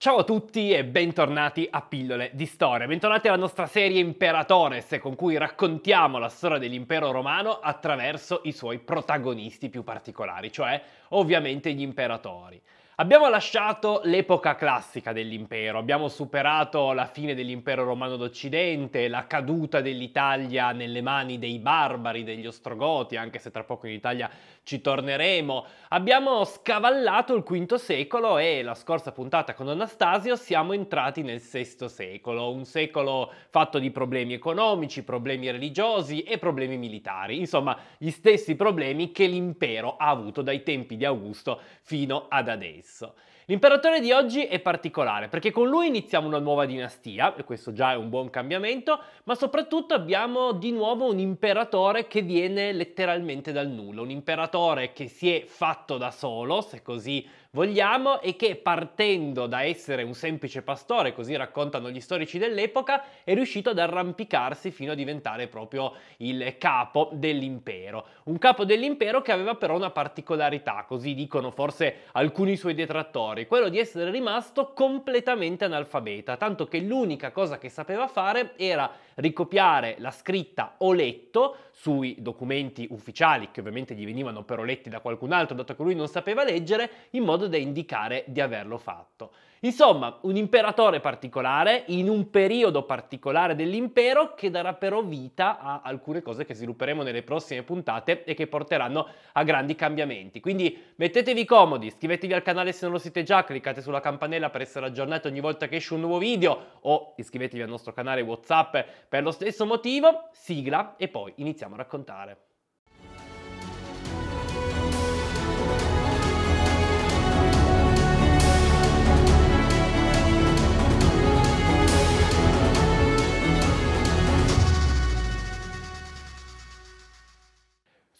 Ciao a tutti e bentornati a Pillole di Storia, bentornati alla nostra serie Imperatores con cui raccontiamo la storia dell'impero romano attraverso i suoi protagonisti più particolari, cioè ovviamente gli imperatori. Abbiamo lasciato l'epoca classica dell'impero, abbiamo superato la fine dell'impero romano d'Occidente, la caduta dell'Italia nelle mani dei barbari, degli ostrogoti, anche se tra poco in Italia ci torneremo. Abbiamo scavallato il V secolo e la scorsa puntata con Anastasio siamo entrati nel VI secolo, un secolo fatto di problemi economici, problemi religiosi e problemi militari, insomma gli stessi problemi che l'impero ha avuto dai tempi di Augusto fino ad adesso. L'imperatore di oggi è particolare perché con lui iniziamo una nuova dinastia, e questo già è un buon cambiamento, ma soprattutto abbiamo di nuovo un imperatore che viene letteralmente dal nulla, un imperatore che si è fatto da solo, se così vogliamo e che partendo da essere un semplice pastore, così raccontano gli storici dell'epoca, è riuscito ad arrampicarsi fino a diventare proprio il capo dell'impero. Un capo dell'impero che aveva però una particolarità, così dicono forse alcuni suoi detrattori, quello di essere rimasto completamente analfabeta, tanto che l'unica cosa che sapeva fare era ricopiare la scritta o letto sui documenti ufficiali, che ovviamente gli venivano però letti da qualcun altro, dato che lui non sapeva leggere, in modo modo da indicare di averlo fatto. Insomma, un imperatore particolare in un periodo particolare dell'impero che darà però vita a alcune cose che svilupperemo nelle prossime puntate e che porteranno a grandi cambiamenti. Quindi mettetevi comodi, iscrivetevi al canale se non lo siete già, cliccate sulla campanella per essere aggiornati ogni volta che esce un nuovo video o iscrivetevi al nostro canale WhatsApp per lo stesso motivo. Sigla e poi iniziamo a raccontare.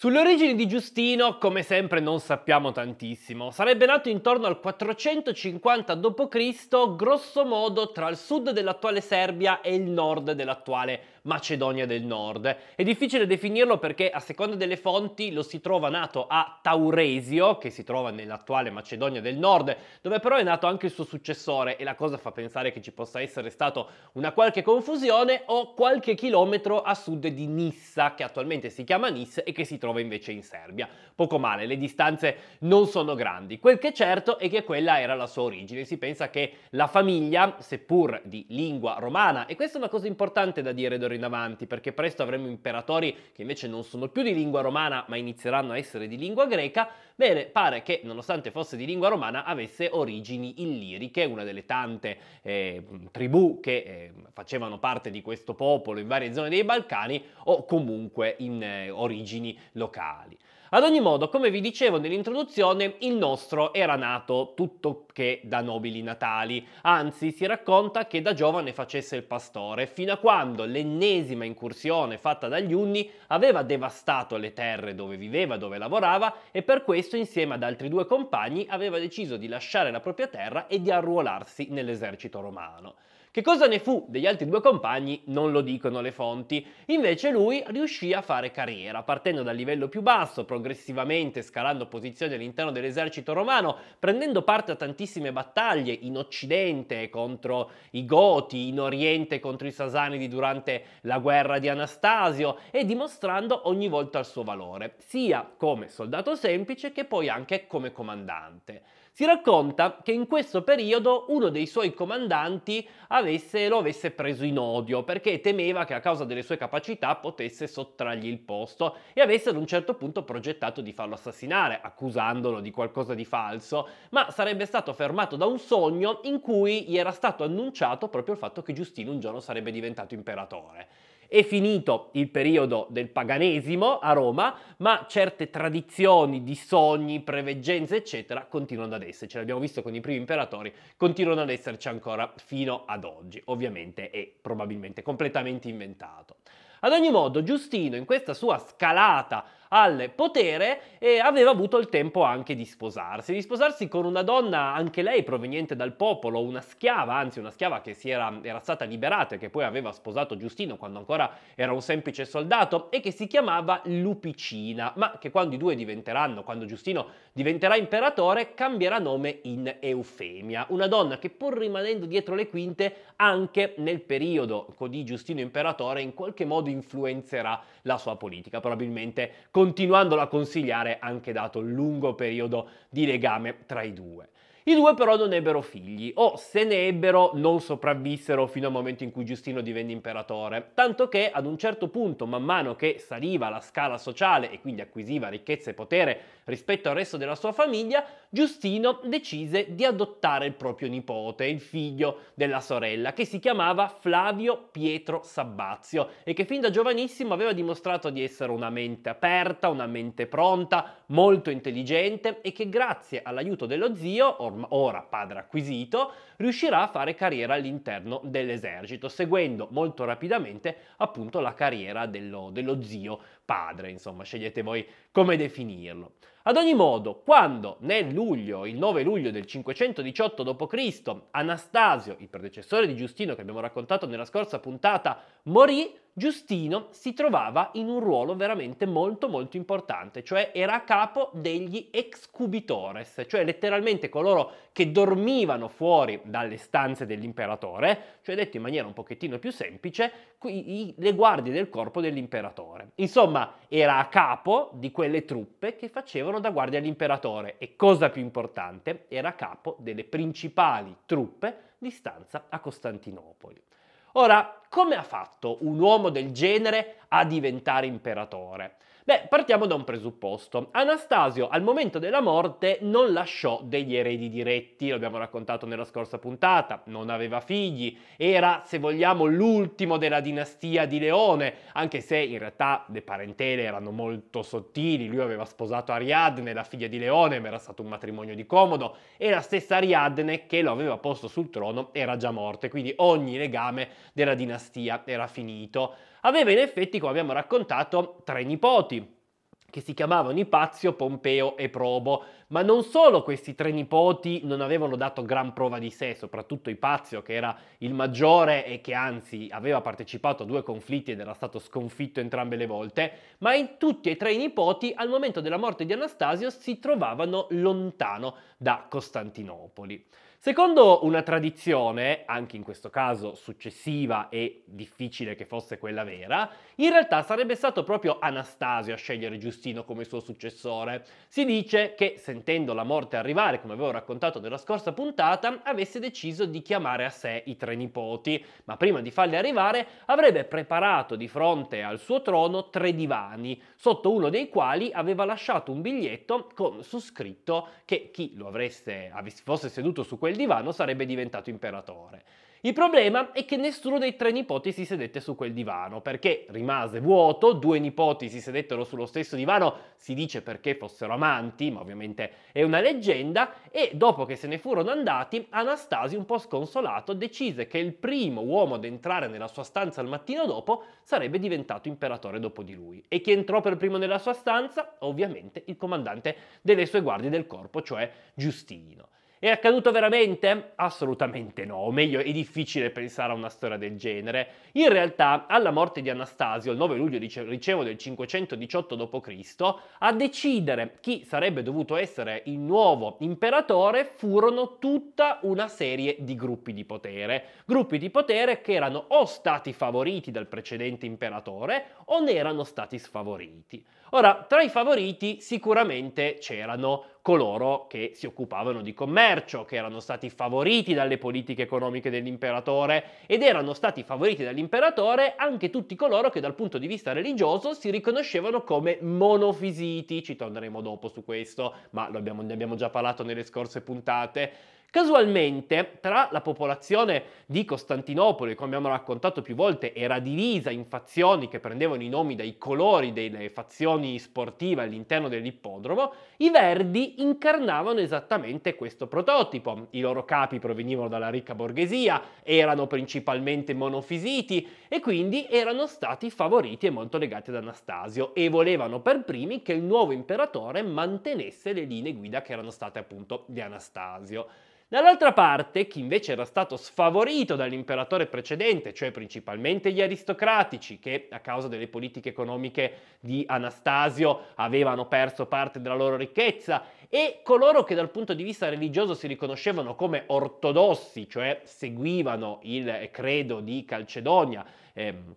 Sulle origini di Giustino, come sempre, non sappiamo tantissimo. Sarebbe nato intorno al 450 d.C., grosso modo tra il sud dell'attuale Serbia e il nord dell'attuale Macedonia del Nord. È difficile definirlo perché a seconda delle fonti lo si trova nato a Tauresio, che si trova nell'attuale Macedonia del Nord, dove però è nato anche il suo successore e la cosa fa pensare che ci possa essere stata una qualche confusione o qualche chilometro a sud di Nissa, che attualmente si chiama Nis e che si trova invece in Serbia. Poco male, le distanze non sono grandi. Quel che è certo è che quella era la sua origine. Si pensa che la famiglia, seppur di lingua romana, e questa è una cosa importante da dire ed in avanti, perché presto avremo imperatori che invece non sono più di lingua romana, ma inizieranno a essere di lingua greca, bene, pare che nonostante fosse di lingua romana avesse origini illiriche, una delle tante eh, tribù che eh, facevano parte di questo popolo in varie zone dei Balcani o comunque in eh, origini locali. Ad ogni modo, come vi dicevo nell'introduzione, il nostro era nato tutto che da nobili natali, anzi si racconta che da giovane facesse il pastore, fino a quando l'ennesima incursione fatta dagli Unni aveva devastato le terre dove viveva, dove lavorava e per questo insieme ad altri due compagni aveva deciso di lasciare la propria terra e di arruolarsi nell'esercito romano. Che cosa ne fu degli altri due compagni non lo dicono le fonti, invece lui riuscì a fare carriera, partendo dal livello più basso, progressivamente scalando posizioni all'interno dell'esercito romano, prendendo parte a tantissime battaglie in Occidente contro i Goti, in Oriente contro i Sasanidi durante la guerra di Anastasio e dimostrando ogni volta il suo valore, sia come soldato semplice che poi anche come comandante. Si racconta che in questo periodo uno dei suoi comandanti avesse, lo avesse preso in odio perché temeva che a causa delle sue capacità potesse sottrargli il posto e avesse ad un certo punto progettato di farlo assassinare, accusandolo di qualcosa di falso, ma sarebbe stato fermato da un sogno in cui gli era stato annunciato proprio il fatto che Giustino un giorno sarebbe diventato imperatore. È finito il periodo del paganesimo a Roma, ma certe tradizioni di sogni, preveggenze, eccetera, continuano ad esserci. L'abbiamo visto con i primi imperatori, continuano ad esserci ancora fino ad oggi. Ovviamente è probabilmente completamente inventato. Ad ogni modo, Giustino in questa sua scalata al potere e aveva avuto il tempo anche di sposarsi, di sposarsi con una donna anche lei proveniente dal popolo, una schiava, anzi una schiava che era, era, stata liberata e che poi aveva sposato Giustino quando ancora era un semplice soldato e che si chiamava Lupicina, ma che quando i due diventeranno, quando Giustino diventerà imperatore, cambierà nome in Eufemia, una donna che pur rimanendo dietro le quinte anche nel periodo di Giustino imperatore in qualche modo influenzerà la sua politica, probabilmente continuandolo a consigliare anche dato il lungo periodo di legame tra i due. I due però non ebbero figli, o se ne ebbero non sopravvissero fino al momento in cui Giustino divenne imperatore, tanto che ad un certo punto, man mano che saliva la scala sociale e quindi acquisiva ricchezza e potere rispetto al resto della sua famiglia, Giustino decise di adottare il proprio nipote, il figlio della sorella, che si chiamava Flavio Pietro Sabbazio e che fin da giovanissimo aveva dimostrato di essere una mente aperta, una mente pronta, molto intelligente e che grazie all'aiuto dello zio, ormai orm- ora padre acquisito, riuscirà a fare carriera all'interno dell'esercito, seguendo molto rapidamente appunto la carriera dello, dello zio padre, insomma, scegliete voi come definirlo. Ad ogni modo, quando nel luglio, il 9 luglio del 518 d.C., Anastasio, il predecessore di Giustino che abbiamo raccontato nella scorsa puntata, morì, Giustino si trovava in un ruolo veramente molto molto importante, cioè era a capo degli excubitores, cioè letteralmente coloro che dormivano fuori dalle stanze dell'imperatore, cioè detto in maniera un pochettino più semplice, i, i, le guardie del corpo dell'imperatore. Insomma, era a capo di quelle truppe che facevano da guardia all'imperatore e cosa più importante, era a capo delle principali truppe di stanza a Costantinopoli. Ora, come ha fatto un uomo del genere a diventare imperatore? Beh, partiamo da un presupposto. Anastasio al momento della morte non lasciò degli eredi diretti, lo abbiamo raccontato nella scorsa puntata, non aveva figli, era, se vogliamo, l'ultimo della dinastia di Leone, anche se in realtà le parentele erano molto sottili, lui aveva sposato Ariadne, la figlia di Leone, ma era stato un matrimonio di comodo, e la stessa Ariadne che lo aveva posto sul trono era già morta, quindi ogni legame della dinastia era finito aveva in effetti, come abbiamo raccontato, tre nipoti che si chiamavano Ipazio, Pompeo e Probo ma non solo questi tre nipoti non avevano dato gran prova di sé, soprattutto Ipazio che era il maggiore e che anzi aveva partecipato a due conflitti ed era stato sconfitto entrambe le volte, ma in tutti e tre i nipoti al momento della morte di Anastasio si trovavano lontano da Costantinopoli. Secondo una tradizione, anche in questo caso successiva e difficile che fosse quella vera, in realtà sarebbe stato proprio Anastasio a scegliere Giustino come suo successore. Si dice che se sentendo la morte arrivare, come avevo raccontato nella scorsa puntata, avesse deciso di chiamare a sé i tre nipoti, ma prima di farli arrivare avrebbe preparato di fronte al suo trono tre divani, sotto uno dei quali aveva lasciato un biglietto con su scritto che chi lo avreste, fosse seduto su quel divano sarebbe diventato imperatore. Il problema è che nessuno dei tre nipoti si sedette su quel divano, perché rimase vuoto, due nipoti si sedettero sullo stesso divano, si dice perché fossero amanti, ma ovviamente è una leggenda, e dopo che se ne furono andati, Anastasi, un po' sconsolato, decise che il primo uomo ad entrare nella sua stanza il mattino dopo sarebbe diventato imperatore dopo di lui. E chi entrò per primo nella sua stanza? Ovviamente il comandante delle sue guardie del corpo, cioè Giustino. È accaduto veramente? Assolutamente no, o meglio è difficile pensare a una storia del genere. In realtà, alla morte di Anastasio, il 9 luglio ricevo del 518 d.C., a decidere chi sarebbe dovuto essere il nuovo imperatore furono tutta una serie di gruppi di potere. Gruppi di potere che erano o stati favoriti dal precedente imperatore o ne erano stati sfavoriti. Ora, tra i favoriti sicuramente c'erano coloro che si occupavano di commercio, che erano stati favoriti dalle politiche economiche dell'imperatore ed erano stati favoriti dall'imperatore anche tutti coloro che dal punto di vista religioso si riconoscevano come monofisiti, ci torneremo dopo su questo, ma abbiamo, ne abbiamo già parlato nelle scorse puntate. Casualmente, tra la popolazione di Costantinopoli, come abbiamo raccontato più volte, era divisa in fazioni che prendevano i nomi dai colori delle fazioni sportive all'interno dell'ippodromo, i Verdi incarnavano esattamente questo prototipo. I loro capi provenivano dalla ricca borghesia, erano principalmente monofisiti e quindi erano stati favoriti e molto legati ad Anastasio e volevano per primi che il nuovo imperatore mantenesse le linee guida che erano state appunto di Anastasio. Dall'altra parte, chi invece era stato sfavorito dall'imperatore precedente, cioè principalmente gli aristocratici, che a causa delle politiche economiche di Anastasio avevano perso parte della loro ricchezza, e coloro che dal punto di vista religioso si riconoscevano come ortodossi, cioè seguivano il credo di Calcedonia, ehm,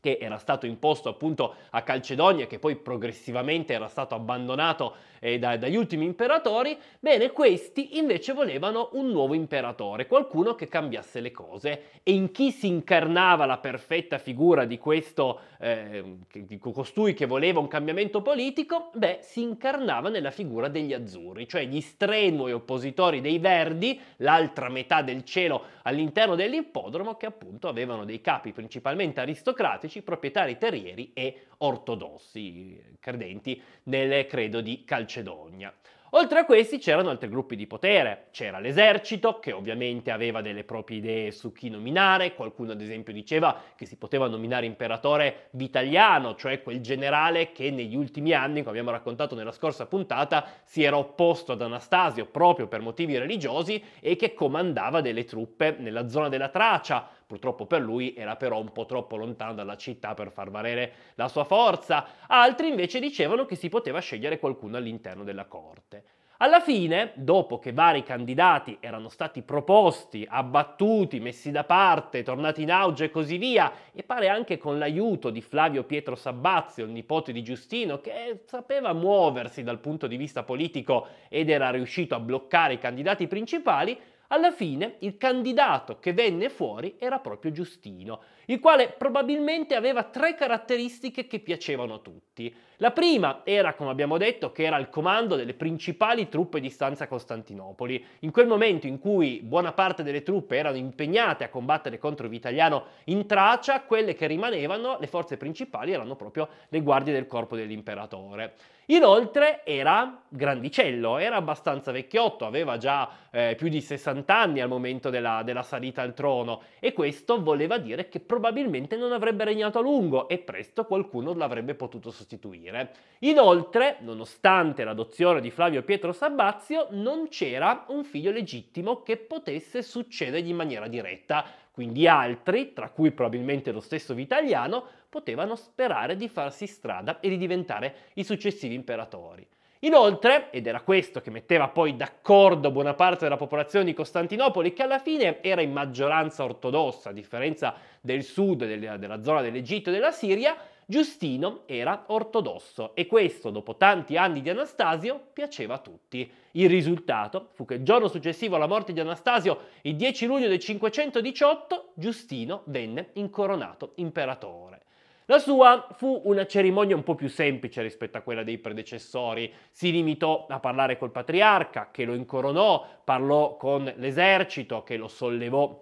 che era stato imposto appunto a Calcedonia, che poi progressivamente era stato abbandonato eh, da, dagli ultimi imperatori, bene, questi invece volevano un nuovo imperatore, qualcuno che cambiasse le cose. E in chi si incarnava la perfetta figura di questo, eh, di costui che voleva un cambiamento politico? Beh, si incarnava nella figura degli azzurri, cioè gli strenui oppositori dei verdi, l'altra metà del cielo all'interno dell'ippodromo, che appunto avevano dei capi principalmente aristocratici, proprietari terrieri e ortodossi, eh, credenti nel credo di calcio Macedonia. Oltre a questi c'erano altri gruppi di potere, c'era l'esercito che ovviamente aveva delle proprie idee su chi nominare, qualcuno ad esempio diceva che si poteva nominare imperatore Vitaliano, cioè quel generale che negli ultimi anni, come abbiamo raccontato nella scorsa puntata, si era opposto ad Anastasio proprio per motivi religiosi e che comandava delle truppe nella zona della Tracia, purtroppo per lui era però un po' troppo lontano dalla città per far valere la sua forza, altri invece dicevano che si poteva scegliere qualcuno all'interno della corte. Alla fine, dopo che vari candidati erano stati proposti, abbattuti, messi da parte, tornati in auge e così via, e pare anche con l'aiuto di Flavio Pietro Sabbazio, il nipote di Giustino, che sapeva muoversi dal punto di vista politico ed era riuscito a bloccare i candidati principali, alla fine il candidato che venne fuori era proprio Giustino, il quale probabilmente aveva tre caratteristiche che piacevano a tutti. La prima era, come abbiamo detto, che era al comando delle principali truppe di stanza Costantinopoli. In quel momento in cui buona parte delle truppe erano impegnate a combattere contro Vitaliano in Tracia, quelle che rimanevano, le forze principali, erano proprio le guardie del corpo dell'imperatore. Inoltre era grandicello, era abbastanza vecchiotto, aveva già eh, più di 60 anni al momento della, della salita al trono e questo voleva dire che probabilmente non avrebbe regnato a lungo e presto qualcuno l'avrebbe potuto sostituire. Inoltre, nonostante l'adozione di Flavio Pietro Sabazio, non c'era un figlio legittimo che potesse succedergli in maniera diretta, quindi altri, tra cui probabilmente lo stesso Vitaliano, potevano sperare di farsi strada e di diventare i successivi imperatori. Inoltre, ed era questo che metteva poi d'accordo buona parte della popolazione di Costantinopoli, che alla fine era in maggioranza ortodossa, a differenza del sud, della, zona dell'Egitto e della Siria, Giustino era ortodosso e questo, dopo tanti anni di Anastasio, piaceva a tutti. Il risultato fu che il giorno successivo alla morte di Anastasio, il 10 luglio del 518, Giustino venne incoronato imperatore. La sua fu una cerimonia un po' più semplice rispetto a quella dei predecessori. Si limitò a parlare col patriarca, che lo incoronò, parlò con l'esercito, che lo sollevò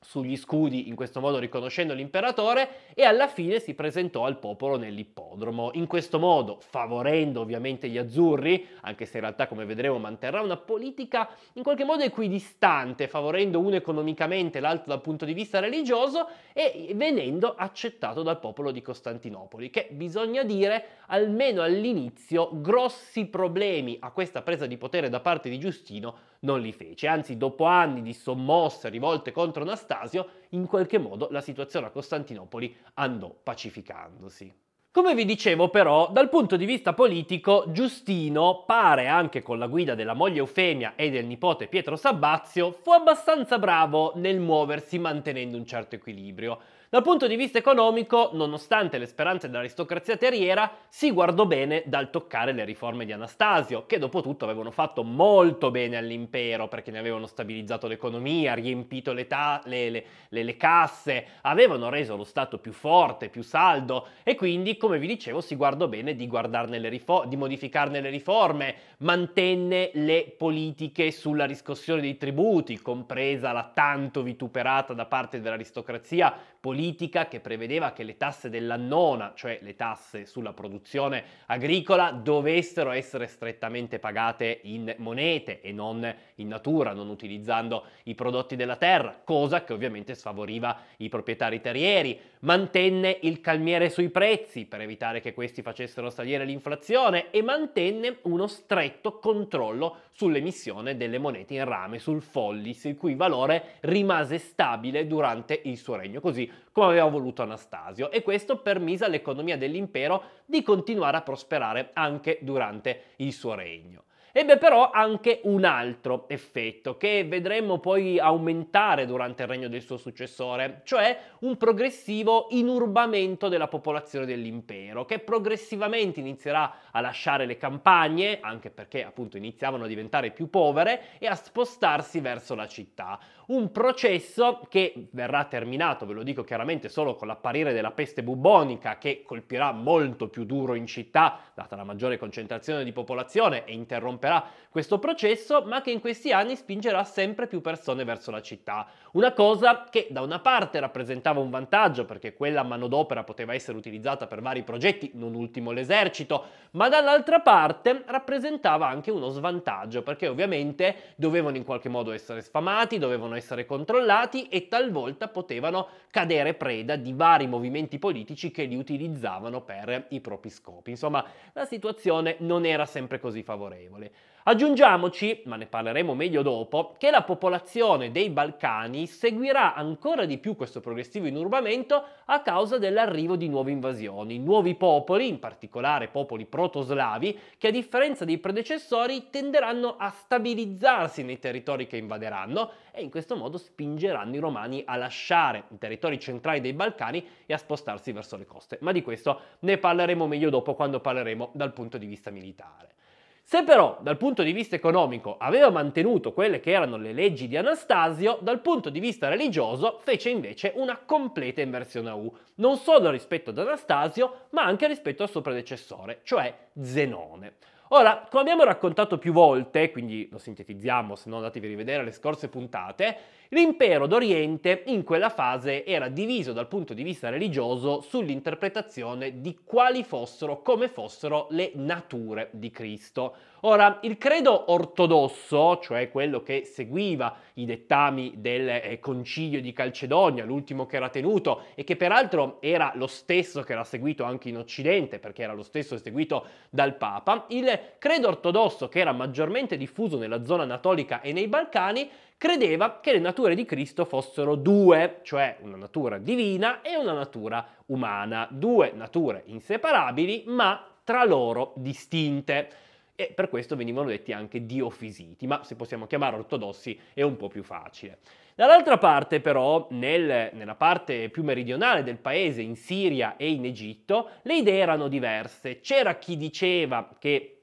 sugli scudi, in questo modo riconoscendo l'imperatore, e alla fine si presentò al popolo nell'ippodromo. In questo modo, favorendo ovviamente gli azzurri, anche se in realtà, come vedremo, manterrà una politica in qualche modo equidistante, favorendo uno economicamente, l'altro dal punto di vista religioso, e venendo accettato dal popolo di Costantinopoli, che bisogna dire, almeno all'inizio, grossi problemi a questa presa di potere da parte di Giustino non li fece. Anzi, dopo anni di sommosse rivolte contro Anastasio, in qualche modo la situazione a Costantinopoli andò pacificandosi. Come vi dicevo però, dal punto di vista politico, Giustino pare anche con la guida della moglie Eufemia e del nipote Pietro Sabbazio, fu abbastanza bravo nel muoversi mantenendo un certo equilibrio. Dal punto di vista economico, nonostante le speranze dell'aristocrazia terriera, si guardò bene dal toccare le riforme di Anastasio, che dopo tutto avevano fatto molto bene all'impero perché ne avevano stabilizzato l'economia, riempito le, ta- le, le, le casse, avevano reso lo Stato più forte, più saldo e quindi, come vi dicevo, si guardò bene di, rifo- di modificarne le riforme, mantenne le politiche sulla riscossione dei tributi, compresa la tanto vituperata da parte dell'aristocrazia politica che prevedeva che le tasse della nona, cioè le tasse sulla produzione agricola, dovessero essere strettamente pagate in monete e non in natura, non utilizzando i prodotti della terra, cosa che ovviamente sfavoriva i proprietari terrieri. Mantenne il calmiere sui prezzi per evitare che questi facessero salire l'inflazione e mantenne uno stretto controllo sull'emissione delle monete in rame, sul follis, il cui valore rimase stabile durante il suo regno, così come aveva voluto Anastasio, e questo permise all'economia dell'impero di continuare a prosperare anche durante il suo regno ebbe però anche un altro effetto che vedremo poi aumentare durante il regno del suo successore, cioè un progressivo inurbamento della popolazione dell'impero, che progressivamente inizierà a lasciare le campagne, anche perché appunto iniziavano a diventare più povere, e a spostarsi verso la città. Un processo che verrà terminato, ve lo dico chiaramente, solo con l'apparire della peste bubonica, che colpirà molto più duro in città, data la maggiore concentrazione di popolazione, e interromperà interromperà questo processo, ma che in questi anni spingerà sempre più persone verso la città. Una cosa che da una parte rappresentava un vantaggio perché quella manodopera poteva essere utilizzata per vari progetti, non ultimo l'esercito, ma dall'altra parte rappresentava anche uno svantaggio perché ovviamente dovevano in qualche modo essere sfamati, dovevano essere controllati e talvolta potevano cadere preda di vari movimenti politici che li utilizzavano per i propri scopi. Insomma, la situazione non era sempre così favorevole. Balcani. Aggiungiamoci, ma ne parleremo meglio dopo, che la popolazione dei Balcani seguirà ancora di più questo progressivo inurbamento a causa dell'arrivo di nuove invasioni, nuovi popoli, in particolare popoli protoslavi, che a differenza dei predecessori tenderanno a stabilizzarsi nei territori che invaderanno e in questo modo spingeranno i romani a lasciare i territori centrali dei Balcani e a spostarsi verso le coste. Ma di questo ne parleremo meglio dopo quando parleremo dal punto di vista militare. Se però dal punto di vista economico aveva mantenuto quelle che erano le leggi di Anastasio, dal punto di vista religioso fece invece una completa inversione a U, non solo rispetto ad Anastasio, ma anche rispetto al suo predecessore, cioè Zenone. Ora, come abbiamo raccontato più volte, quindi lo sintetizziamo, se no andatevi a rivedere le scorse puntate, L'impero d'Oriente in quella fase era diviso dal punto di vista religioso sull'interpretazione di quali fossero, come fossero le nature di Cristo. Ora, il credo ortodosso, cioè quello che seguiva i dettami del eh, concilio di Calcedonia, l'ultimo che era tenuto, e che peraltro era lo stesso che era seguito anche in Occidente, perché era lo stesso seguito dal Papa, il credo ortodosso che era maggiormente diffuso nella zona anatolica e nei Balcani credeva che le nature di Cristo fossero due, cioè una natura divina e una natura umana, due nature inseparabili ma tra loro distinte e per questo venivano detti anche diofisiti, ma se possiamo chiamare ortodossi è un po' più facile. Dall'altra parte però, nel, nella parte più meridionale del paese, in Siria e in Egitto, le idee erano diverse. C'era chi diceva che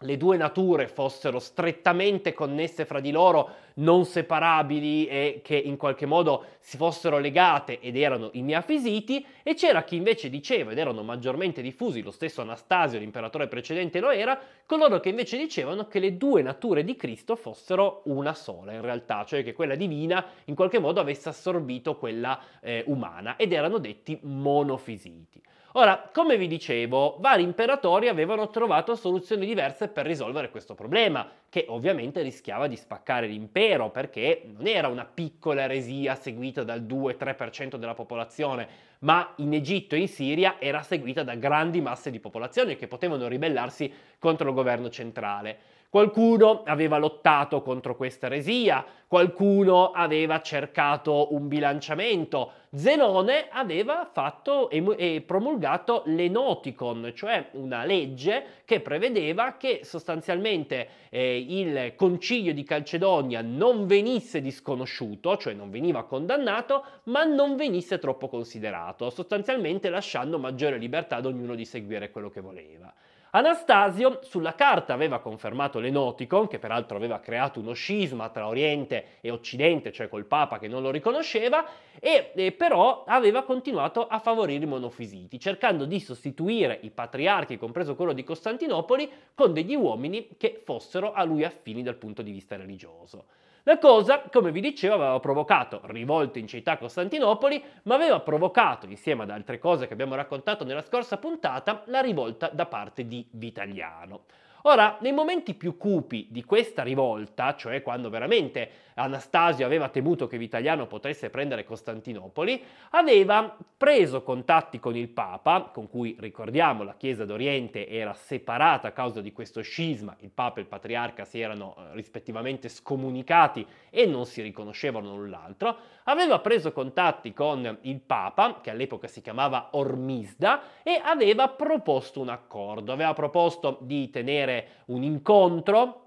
le due nature fossero strettamente connesse fra di loro, non separabili e che in qualche modo si fossero legate ed erano i miafisiti, e c'era chi invece diceva, ed erano maggiormente diffusi, lo stesso Anastasio, l'imperatore precedente lo era, coloro che invece dicevano che le due nature di Cristo fossero una sola in realtà, cioè che quella divina in qualche modo avesse assorbito quella eh, umana, ed erano detti monofisiti. Ora, come vi dicevo, vari imperatori avevano trovato soluzioni diverse per risolvere questo problema, che ovviamente rischiava di spaccare l'impero perché non era una piccola eresia seguita dal 2-3% della popolazione, ma in Egitto e in Siria era seguita da grandi masse di popolazione che potevano ribellarsi contro il governo centrale. Qualcuno aveva lottato contro questa eresia, qualcuno aveva cercato un bilanciamento. Zenone aveva fatto e promulgato l'Enoticon, cioè una legge che prevedeva che sostanzialmente eh, il concilio di Calcedonia non venisse disconosciuto, cioè non veniva condannato, ma non venisse troppo considerato, sostanzialmente lasciando maggiore libertà ad ognuno di seguire quello che voleva. Anastasio sulla carta aveva confermato l'Enoticon, che peraltro aveva creato uno scisma tra Oriente e Occidente, cioè col Papa che non lo riconosceva, e, e però aveva continuato a favorire i monofisiti, cercando di sostituire i patriarchi, compreso quello di Costantinopoli, con degli uomini che fossero a lui affini dal punto di vista religioso. La cosa, come vi dicevo, aveva provocato rivolte in città Costantinopoli, ma aveva provocato, insieme ad altre cose che abbiamo raccontato nella scorsa puntata, la rivolta da parte di Vitaliano. Ora, nei momenti più cupi di questa rivolta, cioè quando veramente Anastasio aveva temuto che Vitaliano potesse prendere Costantinopoli, aveva preso contatti con il Papa, con cui ricordiamo la Chiesa d'Oriente era separata a causa di questo scisma, il Papa e il Patriarca si erano eh, rispettivamente scomunicati e non si riconoscevano l'un l'altro, aveva preso contatti con il Papa, che all'epoca si chiamava Ormisda, e aveva proposto un accordo, aveva proposto di tenere un incontro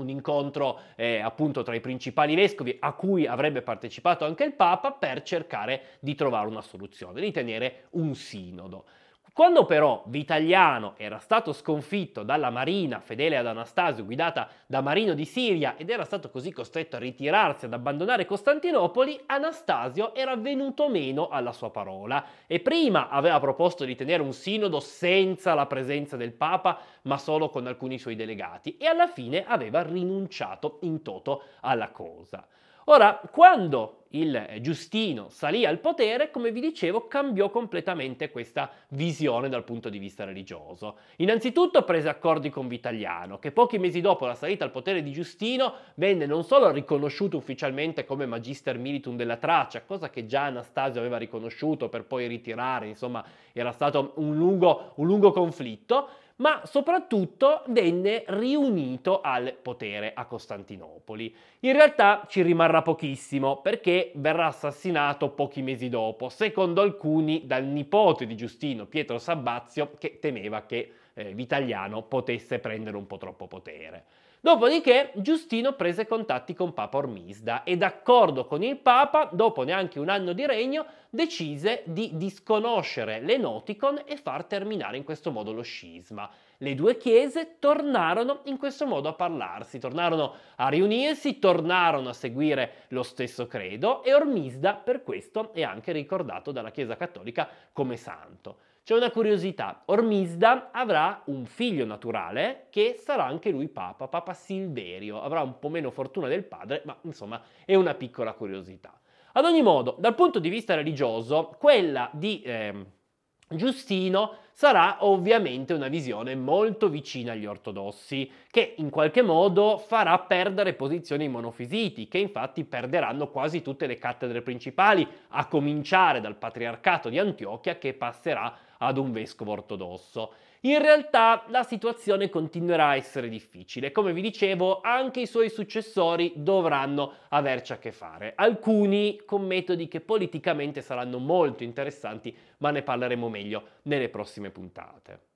un incontro eh, appunto tra i principali vescovi a cui avrebbe partecipato anche il Papa per cercare di trovare una soluzione, di tenere un sinodo. Quando però Vitaliano era stato sconfitto dalla marina fedele ad Anastasio guidata da Marino di Siria ed era stato così costretto a ritirarsi ad abbandonare Costantinopoli, Anastasio era venuto meno alla sua parola e prima aveva proposto di tenere un sinodo senza la presenza del Papa ma solo con alcuni suoi delegati e alla fine aveva rinunciato in toto alla cosa. Ora, quando il Giustino salì al potere, come vi dicevo, cambiò completamente questa visione dal punto di vista religioso. Innanzitutto prese accordi con Vitaliano, che pochi mesi dopo la salita al potere di Giustino venne non solo riconosciuto ufficialmente come Magister Militum della Traccia, cosa che già Anastasio aveva riconosciuto per poi ritirare, insomma era stato un lungo, un lungo conflitto, ma soprattutto venne riunito al potere a Costantinopoli. In realtà ci rimarrà pochissimo perché verrà assassinato pochi mesi dopo, secondo alcuni dal nipote di Giustino, Pietro Sabbazio, che temeva che eh, Vitaliano potesse prendere un po' troppo potere. Dopodiché Giustino prese contatti con Papa Ormisda e d'accordo con il Papa, dopo neanche un anno di regno, decise di disconoscere l'Enoticon e far terminare in questo modo lo scisma. Le due chiese tornarono in questo modo a parlarsi, tornarono a riunirsi, tornarono a seguire lo stesso credo e Ormisda per questo è anche ricordato dalla Chiesa Cattolica come santo. C'è una curiosità, Ormisda avrà un figlio naturale che sarà anche lui papa, papa Silverio, avrà un po' meno fortuna del padre, ma insomma è una piccola curiosità. Ad ogni modo, dal punto di vista religioso, quella di eh, Giustino sarà ovviamente una visione molto vicina agli ortodossi, che in qualche modo farà perdere posizioni ai monofisiti, che infatti perderanno quasi tutte le cattedre principali, a cominciare dal patriarcato di Antiochia che passerà a ad un vescovo ortodosso. In realtà la situazione continuerà a essere difficile, come vi dicevo anche i suoi successori dovranno averci a che fare, alcuni con metodi che politicamente saranno molto interessanti, ma ne parleremo meglio nelle prossime puntate.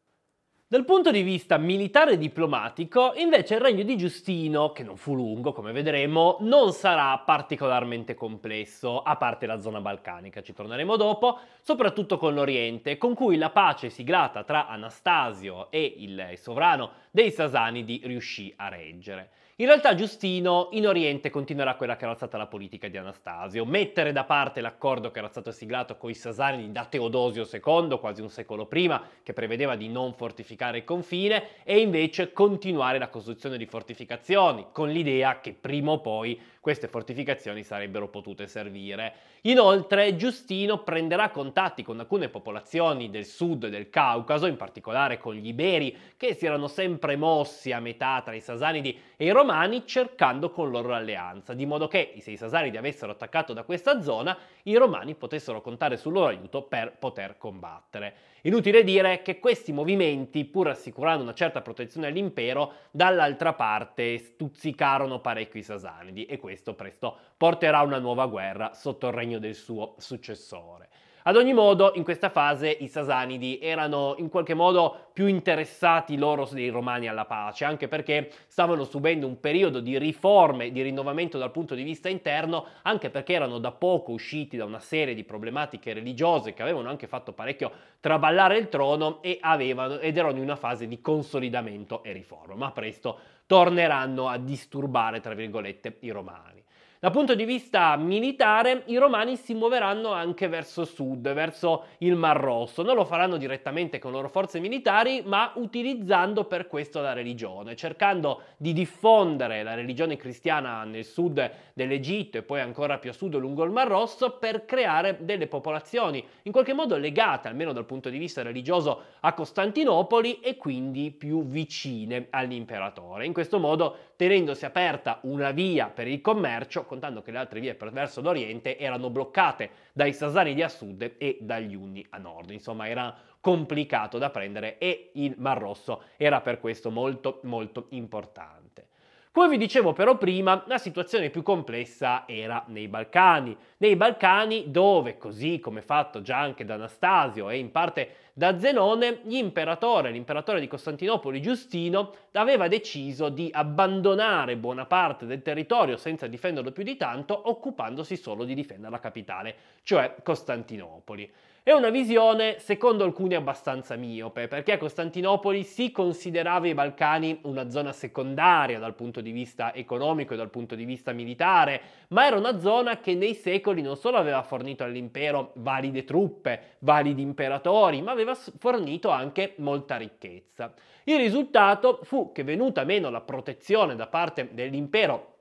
Dal punto di vista militare e diplomatico, invece, il regno di Giustino, che non fu lungo, come vedremo, non sarà particolarmente complesso, a parte la zona balcanica, ci torneremo dopo, soprattutto con l'Oriente, con cui la pace siglata tra Anastasio e il sovrano dei Sasanidi riuscì a reggere. In realtà Giustino in Oriente continuerà quella che era stata la politica di Anastasio, mettere da parte l'accordo che era stato siglato con i Sasani da Teodosio II, quasi un secolo prima, che prevedeva di non fortificare il confine, e invece continuare la costruzione di fortificazioni, con l'idea che prima o poi queste fortificazioni sarebbero potute servire. Inoltre Giustino prenderà contatti con alcune popolazioni del sud del Caucaso, in particolare con gli Iberi, che si erano sempre mossi a metà tra i Sasanidi e i Romani, cercando con loro alleanza, di modo che se i Sasanidi avessero attaccato da questa zona, i Romani potessero contare sul loro aiuto per poter combattere. Inutile dire che questi movimenti, pur assicurando una certa protezione all'impero, dall'altra parte stuzzicarono parecchi sasanidi e questo presto porterà una nuova guerra sotto il regno del suo successore. Ad ogni modo, in questa fase i Sasanidi erano in qualche modo più interessati loro dei Romani alla pace, anche perché stavano subendo un periodo di riforme, di rinnovamento dal punto di vista interno, anche perché erano da poco usciti da una serie di problematiche religiose che avevano anche fatto parecchio traballare il trono e avevano, ed erano in una fase di consolidamento e riforma, ma presto torneranno a disturbare, tra virgolette, i Romani. Dal punto di vista militare, i romani si muoveranno anche verso sud, verso il Mar Rosso. Non lo faranno direttamente con le loro forze militari, ma utilizzando per questo la religione, cercando di diffondere la religione cristiana nel sud dell'Egitto e poi ancora più a sud lungo il Mar Rosso per creare delle popolazioni in qualche modo legate, almeno dal punto di vista religioso, a Costantinopoli e quindi più vicine all'imperatore. In questo modo, tenendosi aperta una via per il commercio, raccontando che le altre vie verso l'Oriente erano bloccate dai Sasanidi a sud e dagli Unni a nord. Insomma, era complicato da prendere e il Mar Rosso era per questo molto molto importante. Come vi dicevo però prima, la situazione più complessa era nei Balcani, nei Balcani dove, così come fatto già anche da Anastasio e in parte da Zenone, l'imperatore, l'imperatore di Costantinopoli Giustino, aveva deciso di abbandonare buona parte del territorio senza difenderlo più di tanto, occupandosi solo di difendere la capitale, cioè Costantinopoli. È una visione, secondo alcuni, abbastanza miope, perché a Costantinopoli si considerava i Balcani una zona secondaria dal punto di vista economico e dal punto di vista militare, ma era una zona che nei secoli non solo aveva fornito all'impero valide truppe, validi imperatori, ma aveva aveva fornito anche molta ricchezza. Il risultato fu che venuta meno la protezione da parte dell'impero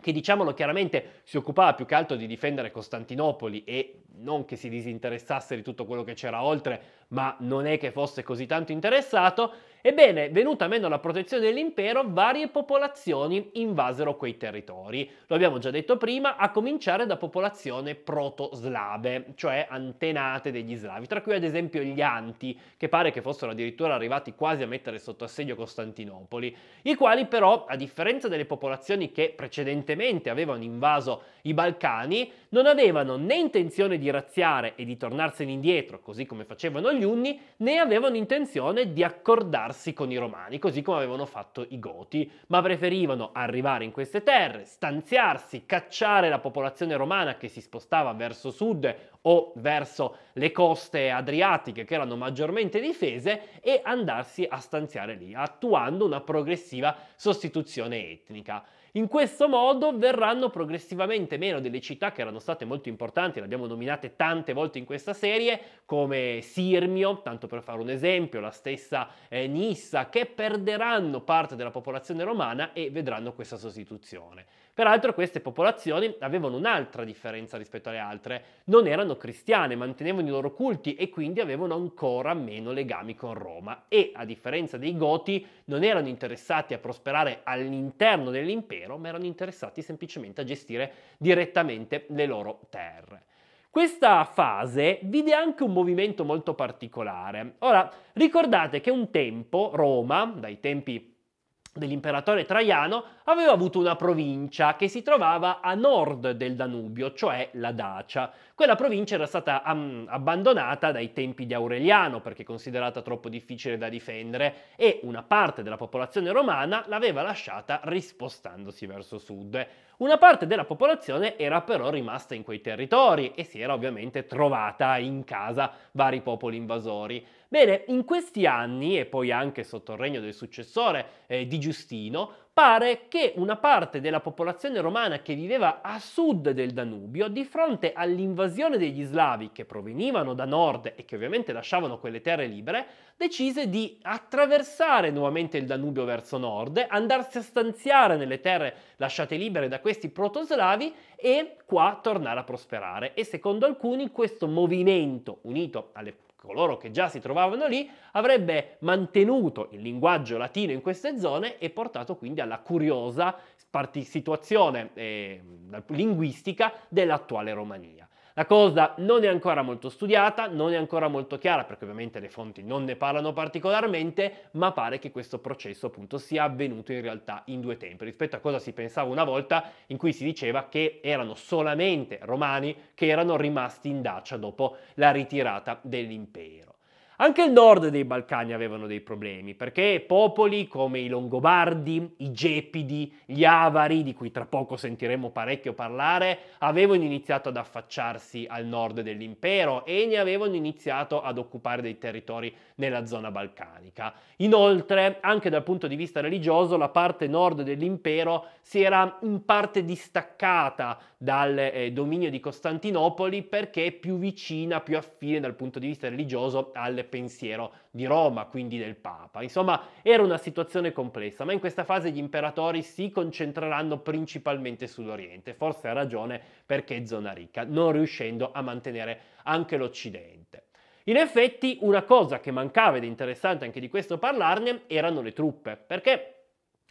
che diciamolo chiaramente si occupava più che altro di difendere Costantinopoli e non che si disinteressasse di tutto quello che c'era oltre, ma non è che fosse così tanto interessato, Ebbene, venuta meno la protezione dell'impero, varie popolazioni invasero quei territori. Lo abbiamo già detto prima, a cominciare da popolazione proto-slave, cioè antenate degli slavi, tra cui ad esempio gli Anti, che pare che fossero addirittura arrivati quasi a mettere sotto assedio Costantinopoli, i quali però, a differenza delle popolazioni che precedentemente avevano invaso i Balcani, non avevano né intenzione di razziare e di tornarsene indietro, così come facevano gli Unni, né avevano intenzione di accordarsi allearsi con i Romani, così come avevano fatto i Goti, ma preferivano arrivare in queste terre, stanziarsi, cacciare la popolazione romana che si spostava verso sud o verso le coste adriatiche che erano maggiormente difese e andarsi a stanziare lì, attuando una progressiva sostituzione etnica. In questo modo verranno progressivamente meno delle città che erano state molto importanti, le abbiamo nominate tante volte in questa serie, come Sirmio, tanto per fare un esempio, la stessa eh, Nissa, che perderanno parte della popolazione romana e vedranno questa sostituzione. Peraltro queste popolazioni avevano un'altra differenza rispetto alle altre, non erano cristiane, mantenevano i loro culti e quindi avevano ancora meno legami con Roma e a differenza dei Goti non erano interessati a prosperare all'interno dell'impero, ma erano interessati semplicemente a gestire direttamente le loro terre. Questa fase vide anche un movimento molto particolare. Ora, ricordate che un tempo Roma, dai tempi dell'imperatore Traiano aveva avuto una provincia che si trovava a nord del Danubio, cioè la Dacia. Quella provincia era stata um, abbandonata dai tempi di Aureliano perché considerata troppo difficile da difendere e una parte della popolazione romana l'aveva lasciata rispostandosi verso sud. Una parte della popolazione era però rimasta in quei territori e si era ovviamente trovata in casa vari popoli invasori. Bene, in questi anni, e poi anche sotto il regno del successore eh, di Giustino, pare che una parte della popolazione romana che viveva a sud del Danubio, di fronte all'invasione degli slavi che provenivano da nord e che ovviamente lasciavano quelle terre libere, decise di attraversare nuovamente il Danubio verso nord, andarsi a stanziare nelle terre lasciate libere da questi protoslavi e qua tornare a prosperare. E secondo alcuni questo movimento, unito alle coloro che già si trovavano lì, avrebbe mantenuto il linguaggio latino in queste zone e portato quindi alla curiosa situazione eh, linguistica dell'attuale Romania. La cosa non è ancora molto studiata, non è ancora molto chiara, perché ovviamente le fonti non ne parlano particolarmente, ma pare che questo processo appunto sia avvenuto in realtà in due tempi, rispetto a cosa si pensava una volta in cui si diceva che erano solamente romani che erano rimasti in Dacia dopo la ritirata dell'impero. Anche il nord dei Balcani avevano dei problemi, perché popoli come i Longobardi, i Gepidi, gli Avari, di cui tra poco sentiremo parecchio parlare, avevano iniziato ad affacciarsi al nord dell'impero e ne avevano iniziato ad occupare dei territori nella zona balcanica. Inoltre, anche dal punto di vista religioso, la parte nord dell'impero si era in parte distaccata dal eh, dominio di Costantinopoli perché è più vicina, più affine dal punto di vista religioso al pensiero di Roma, quindi del Papa. Insomma, era una situazione complessa, ma in questa fase gli imperatori si concentreranno principalmente sull'Oriente, forse ha ragione perché è zona ricca, non riuscendo a mantenere anche l'Occidente. In effetti, una cosa che mancava ed è interessante anche di questo parlarne erano le truppe, perché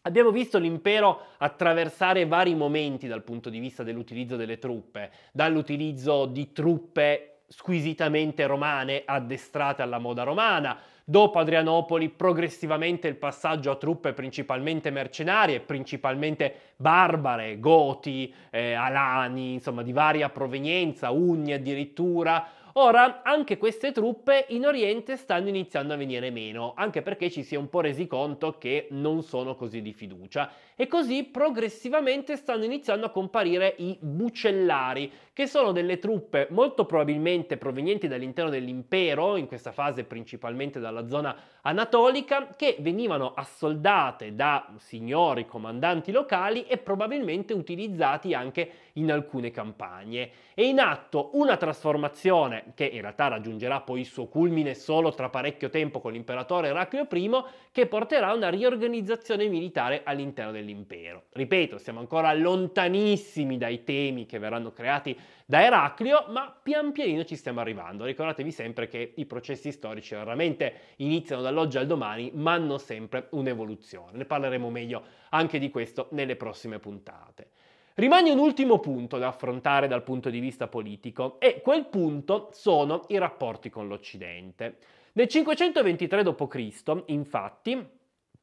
Abbiamo visto l'impero attraversare vari momenti dal punto di vista dell'utilizzo delle truppe, dall'utilizzo di truppe squisitamente romane addestrate alla moda romana, dopo Adrianopoli progressivamente il passaggio a truppe principalmente mercenarie, principalmente barbare, goti, eh, alani, insomma di varia provenienza, unni addirittura, Ora, anche queste truppe in Oriente stanno iniziando a venire meno, anche perché ci si è un po' resi conto che non sono così di fiducia. E così progressivamente stanno iniziando a comparire i bucellari, che sono delle truppe molto probabilmente provenienti dall'interno dell'impero, in questa fase principalmente dalla zona anatolica, che venivano assoldate da signori comandanti locali e probabilmente utilizzati anche in alcune campagne. È in atto una trasformazione che in realtà raggiungerà poi il suo culmine solo tra parecchio tempo con l'imperatore Eraclio I che porterà a una riorganizzazione militare all'interno dell'impero. Ripeto, siamo ancora lontanissimi dai temi che verranno creati da Eraclio, ma pian pianino ci stiamo arrivando. Ricordatevi sempre che i processi storici raramente iniziano dall'oggi al domani, ma hanno sempre un'evoluzione. Ne parleremo meglio anche di questo nelle prossime puntate. Rimane un ultimo punto da affrontare dal punto di vista politico e quel punto sono i rapporti con l'Occidente. Nel 523 d.C., infatti,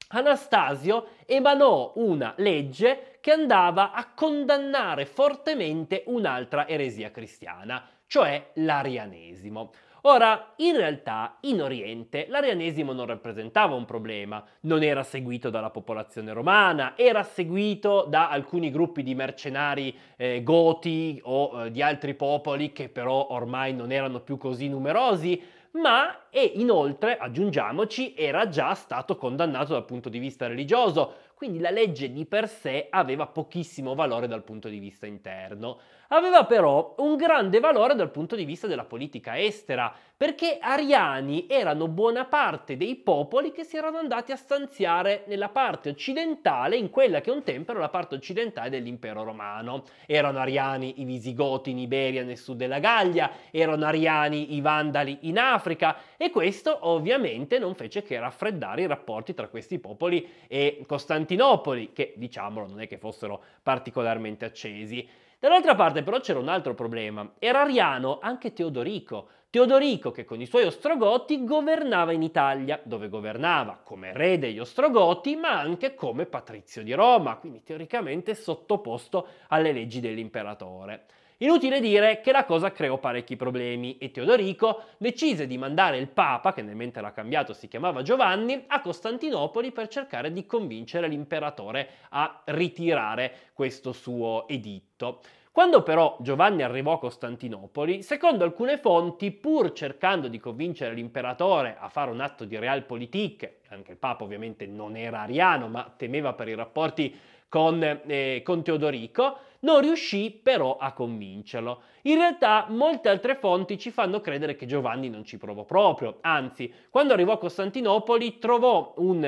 Anastasio emanò una legge che andava a condannare fortemente un'altra eresia cristiana, cioè l'arianesimo. Ora, in realtà, in Oriente l'arianesimo non rappresentava un problema, non era seguito dalla popolazione romana, era seguito da alcuni gruppi di mercenari eh, goti o eh, di altri popoli che però ormai non erano più così numerosi, ma e inoltre, aggiungiamoci, era già stato condannato dal punto di vista religioso, quindi la legge di per sé aveva pochissimo valore dal punto di vista interno aveva però un grande valore dal punto di vista della politica estera, perché ariani erano buona parte dei popoli che si erano andati a stanziare nella parte occidentale, in quella che un tempo era la parte occidentale dell'impero romano. Erano ariani i Visigoti in Iberia nel sud della Gallia, erano ariani i Vandali in Africa e questo ovviamente non fece che raffreddare i rapporti tra questi popoli e Costantinopoli, che diciamolo non è che fossero particolarmente accesi. Dall'altra parte però c'era un altro problema. Era ariano anche Teodorico. Teodorico che con i suoi ostrogoti governava in Italia, dove governava come re degli ostrogoti ma anche come patrizio di Roma, quindi teoricamente sottoposto alle leggi dell'imperatore. Inutile dire che la cosa creò parecchi problemi e Teodorico decise di mandare il Papa, che nel mentre era cambiato si chiamava Giovanni, a Costantinopoli per cercare di convincere l'imperatore a ritirare questo suo editto. Quando però Giovanni arrivò a Costantinopoli, secondo alcune fonti, pur cercando di convincere l'imperatore a fare un atto di realpolitik, anche il Papa ovviamente non era ariano, ma temeva per i rapporti con, eh, con Teodorico, non riuscì però a convincerlo. In realtà molte altre fonti ci fanno credere che Giovanni non ci provò proprio, anzi, quando arrivò a Costantinopoli trovò un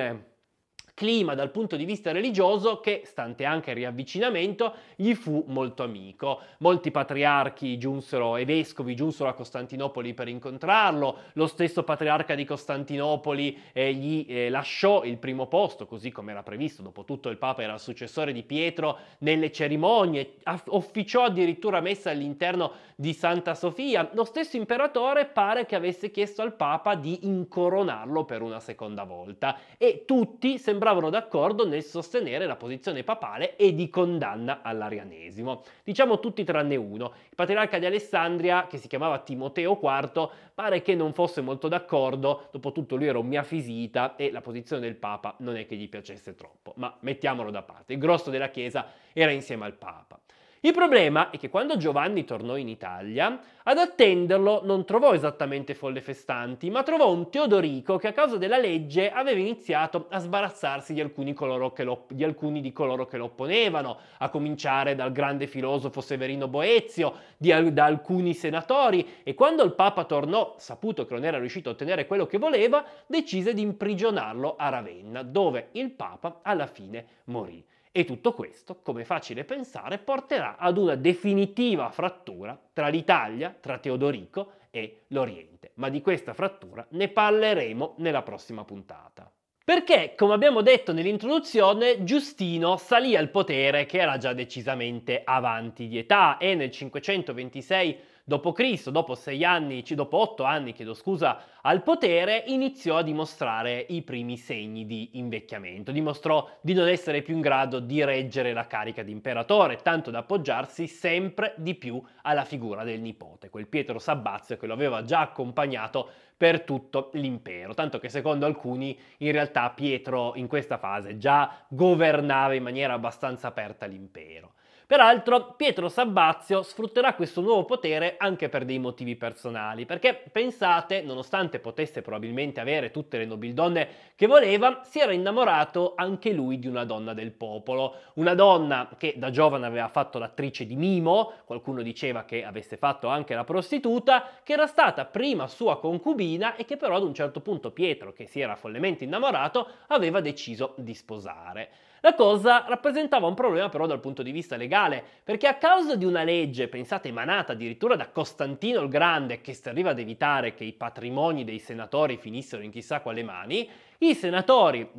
clima dal punto di vista religioso che, stante anche il riavvicinamento, gli fu molto amico. Molti patriarchi giunsero e vescovi giunsero a Costantinopoli per incontrarlo, lo stesso patriarca di Costantinopoli eh, gli eh, lasciò il primo posto, così come era previsto, dopo tutto il Papa era il successore di Pietro nelle cerimonie, officiò addirittura messa all'interno di Santa Sofia. Lo stesso imperatore pare che avesse chiesto al Papa di incoronarlo per una seconda volta e tutti sembravano trovavano d'accordo nel sostenere la posizione papale e di condanna all'arianesimo. Diciamo tutti tranne uno. Il patriarca di Alessandria, che si chiamava Timoteo IV, pare che non fosse molto d'accordo, dopotutto lui era un miafisita e la posizione del Papa non è che gli piacesse troppo, ma mettiamolo da parte. Il grosso della Chiesa era insieme al Papa. Il problema è che quando Giovanni tornò in Italia, ad attenderlo non trovò esattamente folle festanti, ma trovò un Teodorico che a causa della legge aveva iniziato a sbarazzarsi di alcuni, lo, di, alcuni di coloro che lo opponevano, a cominciare dal grande filosofo Severino Boezio, di, da alcuni senatori, e quando il Papa tornò, saputo che non era riuscito a ottenere quello che voleva, decise di imprigionarlo a Ravenna, dove il Papa alla fine morì. E tutto questo, come facile pensare, porterà ad una definitiva frattura tra l'Italia, tra Teodorico e l'Oriente. Ma di questa frattura ne parleremo nella prossima puntata. Perché, come abbiamo detto nell'introduzione, Giustino salì al potere che era già decisamente avanti di età e nel 526 dopo Cristo, dopo sei anni, dopo otto anni, chiedo scusa, al potere, iniziò a dimostrare i primi segni di invecchiamento. Dimostrò di non essere più in grado di reggere la carica di imperatore, tanto da appoggiarsi sempre di più alla figura del nipote, quel Pietro Sabbazio che lo aveva già accompagnato per tutto l'impero, tanto che secondo alcuni in realtà Pietro in questa fase già governava in maniera abbastanza aperta l'impero. Peraltro Pietro Sabbazio sfrutterà questo nuovo potere anche per dei motivi personali, perché pensate, nonostante potesse probabilmente avere tutte le nobildonne che voleva, si era innamorato anche lui di una donna del popolo, una donna che da giovane aveva fatto l'attrice di Mimo, qualcuno diceva che avesse fatto anche la prostituta, che era stata prima sua concubina e che però ad un certo punto Pietro, che si era follemente innamorato, aveva deciso di sposare. La cosa rappresentava un problema però dal punto di vista legale, perché a causa di una legge, pensate, emanata addirittura da Costantino il Grande, che serviva ad evitare che i patrimoni dei senatori finissero in chissà quale mani, i senatori,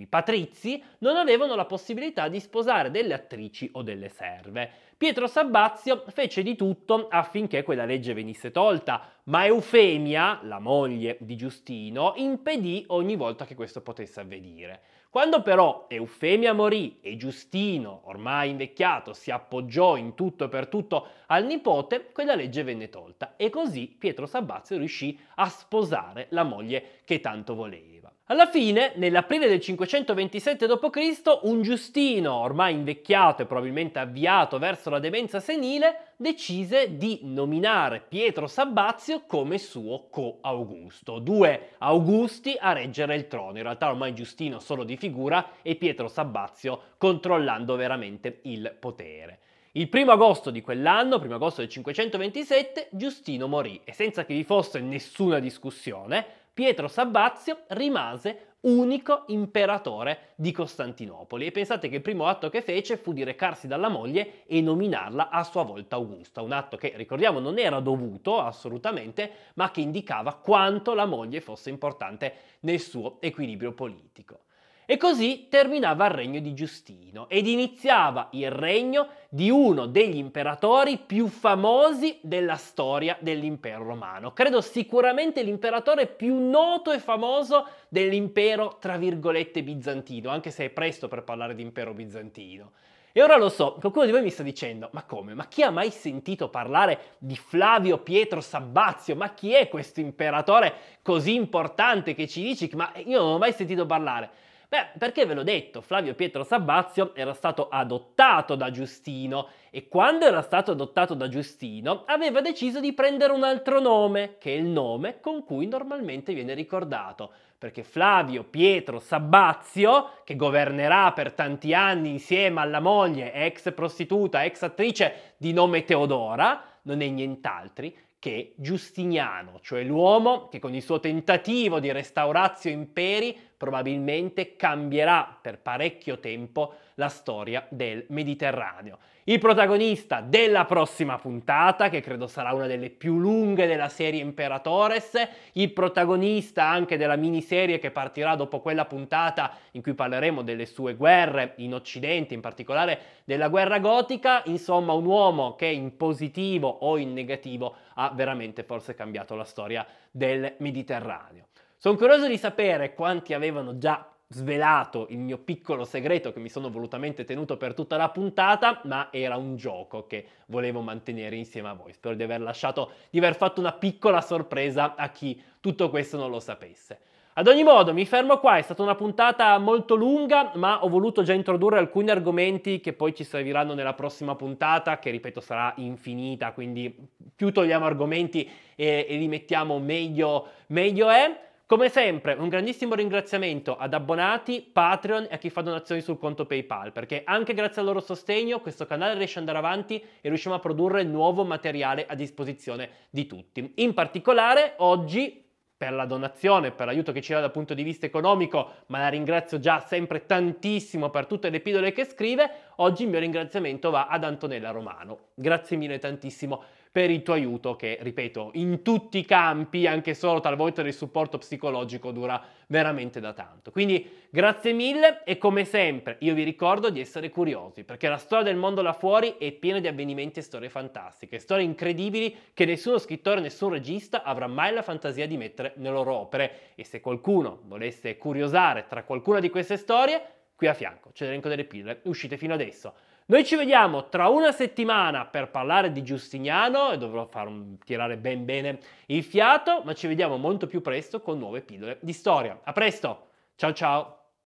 i patrizi, non avevano la possibilità di sposare delle attrici o delle serve. Pietro Sabazio fece di tutto affinché quella legge venisse tolta, ma Eufemia, la moglie di Giustino, impedì ogni volta che questo potesse avvenire. Quando però Eufemia morì e Giustino, ormai invecchiato, si appoggiò in tutto e per tutto al nipote, quella legge venne tolta e così Pietro Sabazio riuscì a sposare la moglie che tanto voleva. Alla fine, nell'aprile del 527 d.C., un Giustino, ormai invecchiato e probabilmente avviato verso la demenza senile, decise di nominare Pietro Sabbazio come suo co-augusto, due augusti a reggere il trono. In realtà ormai Giustino solo di figura e Pietro Sabbazio controllando veramente il potere. Il primo agosto di quell'anno, primo agosto del 527, Giustino morì e senza che vi fosse nessuna discussione, Pietro Sabazio rimase unico imperatore di Costantinopoli e pensate che il primo atto che fece fu di recarsi dalla moglie e nominarla a sua volta Augusta, un atto che ricordiamo non era dovuto assolutamente, ma che indicava quanto la moglie fosse importante nel suo equilibrio politico. E così terminava il regno di Giustino ed iniziava il regno di uno degli imperatori più famosi della storia dell'impero romano. Credo sicuramente l'imperatore più noto e famoso dell'impero, tra virgolette, bizantino, anche se è presto per parlare di impero bizantino. E ora lo so, qualcuno di voi mi sta dicendo, ma come? Ma chi ha mai sentito parlare di Flavio Pietro Sabbazio? Ma chi è questo imperatore così importante che ci dici? Ma io non ho mai sentito parlare. Beh, perché ve l'ho detto, Flavio Pietro Sabazio era stato adottato da Giustino e quando era stato adottato da Giustino aveva deciso di prendere un altro nome, che è il nome con cui normalmente viene ricordato, perché Flavio Pietro Sabazio, che governerà per tanti anni insieme alla moglie, ex prostituta, ex attrice di nome Teodora, non è nient'altri che Giustiniano, cioè l'uomo che con il suo tentativo di restauratio imperi probabilmente cambierà per parecchio tempo la storia del Mediterraneo. Il protagonista della prossima puntata, che credo sarà una delle più lunghe della serie Imperatores, il protagonista anche della miniserie che partirà dopo quella puntata in cui parleremo delle sue guerre in Occidente, in particolare della guerra gotica, insomma un uomo che in positivo o in negativo ha veramente forse cambiato la storia del Mediterraneo. Sono curioso di sapere quanti avevano già svelato il mio piccolo segreto che mi sono volutamente tenuto per tutta la puntata, ma era un gioco che volevo mantenere insieme a voi. Spero di aver lasciato, di aver fatto una piccola sorpresa a chi tutto questo non lo sapesse. Ad ogni modo, mi fermo qua, è stata una puntata molto lunga, ma ho voluto già introdurre alcuni argomenti che poi ci serviranno nella prossima puntata, che ripeto sarà infinita, quindi più togliamo argomenti e, e li mettiamo meglio, meglio è. Come sempre, un grandissimo ringraziamento ad abbonati, Patreon e a chi fa donazioni sul conto PayPal, perché anche grazie al loro sostegno questo canale riesce ad andare avanti e riusciamo a produrre nuovo materiale a disposizione di tutti. In particolare, oggi per la donazione, per l'aiuto che ci dà dal punto di vista economico, ma la ringrazio già sempre tantissimo per tutte le pillole che scrive, oggi il mio ringraziamento va ad Antonella Romano. Grazie mille tantissimo per il tuo aiuto che, ripeto, in tutti i campi, anche solo talvolta del supporto psicologico, dura veramente da tanto. Quindi grazie mille e come sempre io vi ricordo di essere curiosi, perché la storia del mondo là fuori è piena di avvenimenti e storie fantastiche, storie incredibili che nessuno scrittore, nessun regista avrà mai la fantasia di mettere nelle loro opere e se qualcuno volesse curiosare tra qualcuna di queste storie, qui a fianco c'è l'elenco delle pillole uscite fino adesso. Noi ci vediamo tra una settimana per parlare di Giustiniano e dovrò far tirare ben bene il fiato, ma ci vediamo molto più presto con nuove pillole di storia. A presto, ciao ciao!